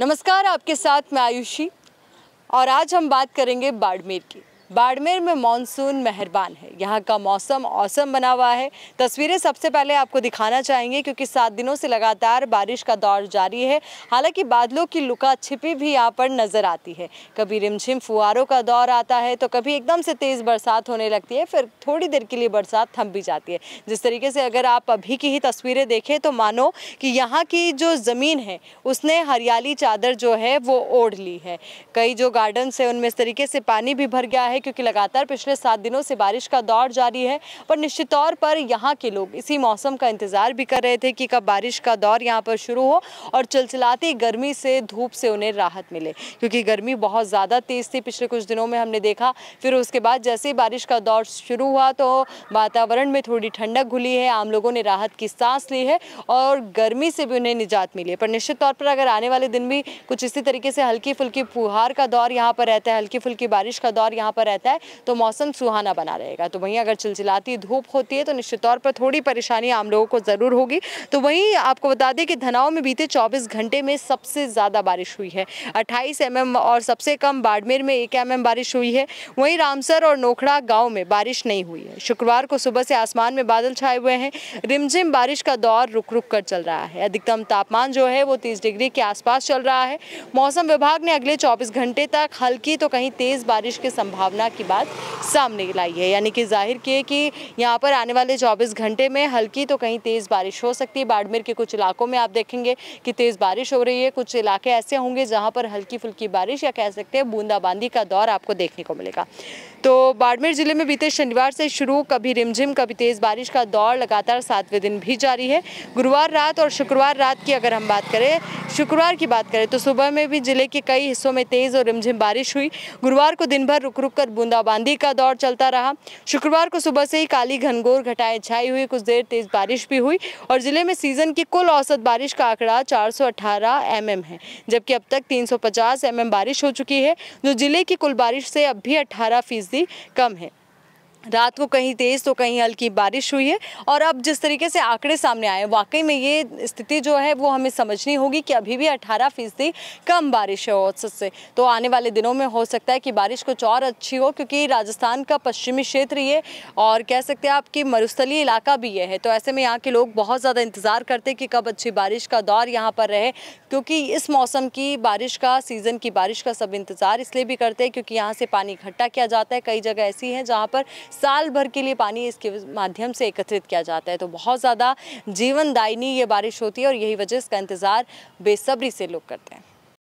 नमस्कार आपके साथ मैं आयुषी और आज हम बात करेंगे बाड़मेर की बाड़मेर में मानसून मेहरबान है यहाँ का मौसम औसम बना हुआ है तस्वीरें सबसे पहले आपको दिखाना चाहेंगे क्योंकि सात दिनों से लगातार बारिश का दौर जारी है हालांकि बादलों की लुका छिपी भी यहाँ पर नज़र आती है कभी रिमझिम फुहारों का दौर आता है तो कभी एकदम से तेज़ बरसात होने लगती है फिर थोड़ी देर के लिए बरसात थम भी जाती है जिस तरीके से अगर आप अभी की ही तस्वीरें देखें तो मानो कि यहाँ की जो ज़मीन है उसने हरियाली चादर जो है वो ओढ़ ली है कई जो गार्डन्स है उनमें इस तरीके से पानी भी भर गया है है क्योंकि लगातार पिछले सात दिनों से बारिश का दौर जारी है पर निश्चित तौर पर यहाँ के लोग इसी मौसम का इंतज़ार भी कर रहे थे कि कब बारिश का दौर यहाँ पर शुरू हो और चलचलाती गर्मी से धूप से उन्हें राहत मिले क्योंकि गर्मी बहुत ज़्यादा तेज़ थी पिछले कुछ दिनों में हमने देखा फिर उसके बाद जैसे ही बारिश का दौर शुरू हुआ तो वातावरण में थोड़ी ठंडक घुली है आम लोगों ने राहत की सांस ली है और गर्मी से भी उन्हें निजात मिली है पर निश्चित तौर पर अगर आने वाले दिन भी कुछ इसी तरीके से हल्की फुल्की फुहार का दौर यहाँ पर रहता है हल्की फुल्की बारिश का दौर यहाँ पर रहता है तो मौसम सुहाना बना रहेगा तो वहीं अगर चिलचिलाती धूप होती है तो निश्चित तौर पर थोड़ी परेशानी आम लोगों को ज़रूर होगी तो वहीं आपको बता दें कि धनाओं में बीते चौबीस घंटे में सबसे ज़्यादा बारिश हुई है अट्ठाईस एम और सबसे कम बाड़मेर में एक एम बारिश हुई है वहीं रामसर और नोखड़ा गाँव में बारिश नहीं हुई है शुक्रवार को सुबह से आसमान में बादल छाए हुए हैं रिमझिम बारिश का दौर रुक रुक कर चल रहा है अधिकतम तापमान जो है वो तीस डिग्री के आसपास चल रहा है मौसम विभाग ने अगले चौबीस घंटे तक हल्की तो कहीं तेज़ बारिश की संभावना संभावना की बात सामने लाई है यानी कि जाहिर किए कि यहाँ पर आने वाले चौबीस घंटे में हल्की तो कहीं तेज़ बारिश हो सकती है बाड़मेर के कुछ इलाकों में आप देखेंगे कि तेज़ बारिश हो रही है कुछ इलाके ऐसे होंगे जहाँ पर हल्की फुल्की बारिश या कह सकते हैं बूंदाबांदी का दौर आपको देखने को मिलेगा तो बाड़मेर जिले में बीते शनिवार से शुरू कभी रिमझिम कभी तेज़ बारिश का दौर लगातार सातवें दिन भी जारी है गुरुवार रात और शुक्रवार रात की अगर हम बात करें शुक्रवार की बात करें तो सुबह में भी जिले के कई हिस्सों में तेज़ और रिमझिम बारिश हुई गुरुवार को दिन भर रुक रुक कर लगातार बूंदाबांदी का दौर चलता रहा शुक्रवार को सुबह से ही काली घनघोर घटाएं छाई हुई कुछ देर तेज बारिश भी हुई और जिले में सीजन की कुल औसत बारिश का आंकड़ा 418 एम है जबकि अब तक 350 एम बारिश हो चुकी है जो जिले की कुल बारिश से अब भी अठारह फीसदी कम है रात को कहीं तेज़ तो कहीं हल्की बारिश हुई है और अब जिस तरीके से आंकड़े सामने आए वाकई में ये स्थिति जो है वो हमें समझनी होगी कि अभी भी 18 फीसदी कम बारिश है औसत से तो आने वाले दिनों में हो सकता है कि बारिश कुछ और अच्छी हो क्योंकि राजस्थान का पश्चिमी क्षेत्र ये और कह सकते हैं आपकी मरुस्थली इलाका भी ये है तो ऐसे में यहाँ के लोग बहुत ज़्यादा इंतज़ार करते कि कब अच्छी बारिश का दौर यहाँ पर रहे क्योंकि इस मौसम की बारिश का सीज़न की बारिश का सब इंतज़ार इसलिए भी करते हैं क्योंकि यहाँ से पानी इकट्ठा किया जाता है कई जगह ऐसी हैं जहाँ पर साल भर के लिए पानी इसके माध्यम से एकत्रित किया जाता है तो बहुत ज़्यादा जीवनदायिनी ये बारिश होती है और यही वजह इसका इंतज़ार बेसब्री से लोग करते हैं